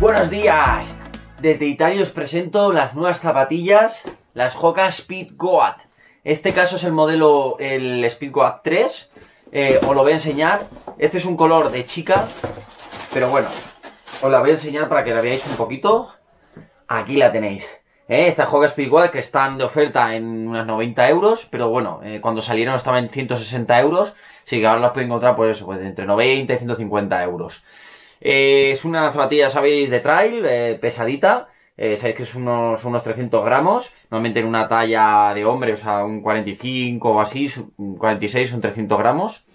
Buenos días. Desde Italia os presento las nuevas zapatillas, las Hoka Speed Goat. Este caso es el modelo, el Speed Goat 3. Eh, os lo voy a enseñar. Este es un color de chica, pero bueno, os la voy a enseñar para que la veáis un poquito. Aquí la tenéis. estas ¿eh? esta Hoka Speed Goat que están de oferta en unos 90 euros, pero bueno, eh, cuando salieron estaban en 160 euros. así que ahora las puedo encontrar por eso, pues entre 90 y 150 euros. Eh, es una zapatilla, sabéis, de trail, eh, pesadita. Eh, sabéis que es unos, 300 gramos, normalmente en una talla de hombre, o sea, un 45 o así, un 46 son 300 gramos.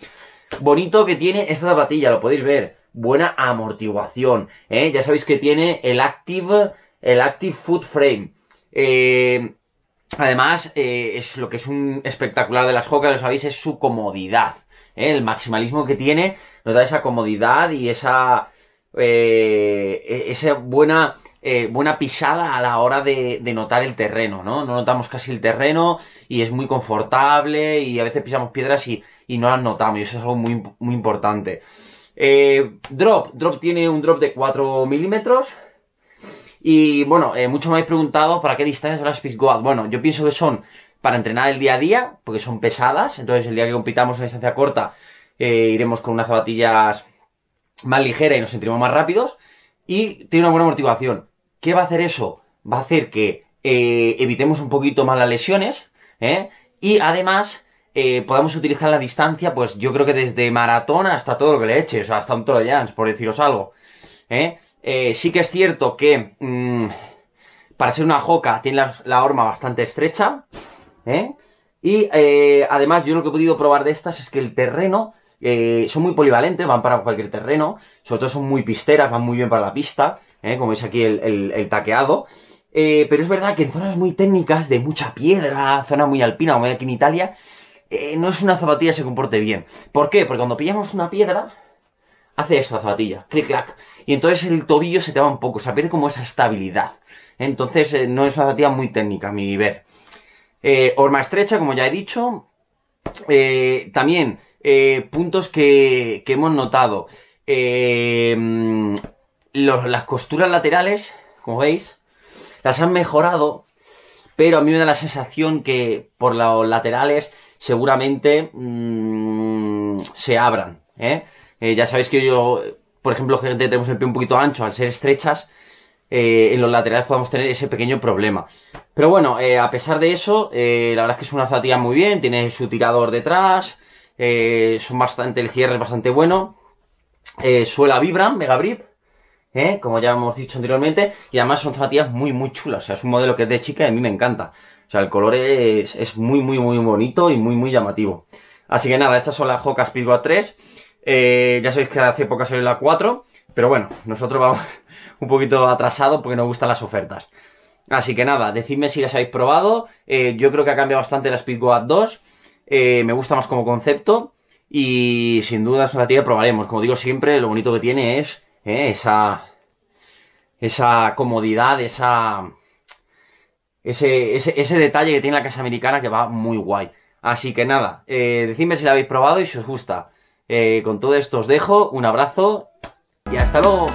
Bonito que tiene esta zapatilla, lo podéis ver. Buena amortiguación, Ya sabéis que tiene el Active, el Active Foot Frame. además, es lo que es un espectacular de las Hoka, lo sabéis, es su comodidad. El maximalismo que tiene nos da esa comodidad y esa eh, e-, esa buena, eh, buena pisada a la hora de, notar el terreno, ¿no? No notamos casi el terreno y es muy confortable y a veces pisamos piedras y, no las notamos y eso es algo muy, muy importante. Eh, drop, drop tiene un drop de 4 milímetros. Y bueno, muchos me habéis preguntado para qué distancias son las Speed Bueno, yo pienso que son para entrenar el día a día, porque son pesadas. Entonces, el día que compitamos una distancia corta, iremos con unas zapatillas más ligera y nos sentimos más rápidos y tiene una buena motivación ¿Qué va a hacer eso? Va a hacer que eh, evitemos un poquito más las lesiones ¿eh? y además eh, podamos utilizar la distancia, pues yo creo que desde maratón hasta todo lo que le eches, hasta un Troyans, por deciros algo. sí que es cierto que mm, para ser una joca tiene la, la horma bastante estrecha. Y además yo lo que he podido probar de estas es que el terreno eh, son muy polivalentes, van para cualquier terreno, sobre todo son muy pisteras, van muy bien para la pista, eh, como veis aquí el, taqueado. Eh, pero es verdad que en zonas muy técnicas, de mucha piedra, zona muy alpina, como hay aquí en Italia, no es una zapatilla que se comporte bien. ¿Por qué? Porque cuando pillamos una piedra, hace esto la zapatilla, clic clac, y entonces el tobillo se te va un poco, o sea, pierde como esa estabilidad. Entonces no es una zapatilla muy técnica, a mi ver. horma estrecha, como ya he dicho, eh, también, eh, puntos que, hemos notado. Eh, las costuras laterales, como veis, las han mejorado, pero a mí me da la sensación que por los laterales seguramente mm, se abran. ya sabéis que yo, por ejemplo, que tenemos el pie un poquito ancho, al ser estrechas, eh, en los laterales podamos tener ese pequeño problema. Pero bueno, eh, a pesar de eso, eh, la verdad es que es una zapatilla muy bien, tiene su tirador detrás, son bastante, el cierre es bastante bueno, suela Vibram, Mega eh, como ya hemos dicho anteriormente, y además son zapatillas muy, muy chulas, o sea, es un modelo que es de chica y a mí me encanta. O sea, el color es, muy, muy, muy bonito y muy, muy llamativo. Así que nada, estas son las Hoka a 3. ya sabéis que hace poco salió la 4. Pero bueno, nosotros vamos un poquito atrasado porque nos gustan las ofertas. Así que nada, decidme si las habéis probado. Eh, yo creo que ha cambiado bastante la Speedgoat 2. Eh, me gusta más como concepto. Y sin duda es una tía probaremos. Como digo siempre, lo bonito que tiene es eh, esa, esa comodidad, esa, ese, ese, ese, detalle que tiene la casa americana que va muy guay. Así que nada, decidme si la habéis probado y si os gusta. con todo esto os dejo, un abrazo y hasta luego.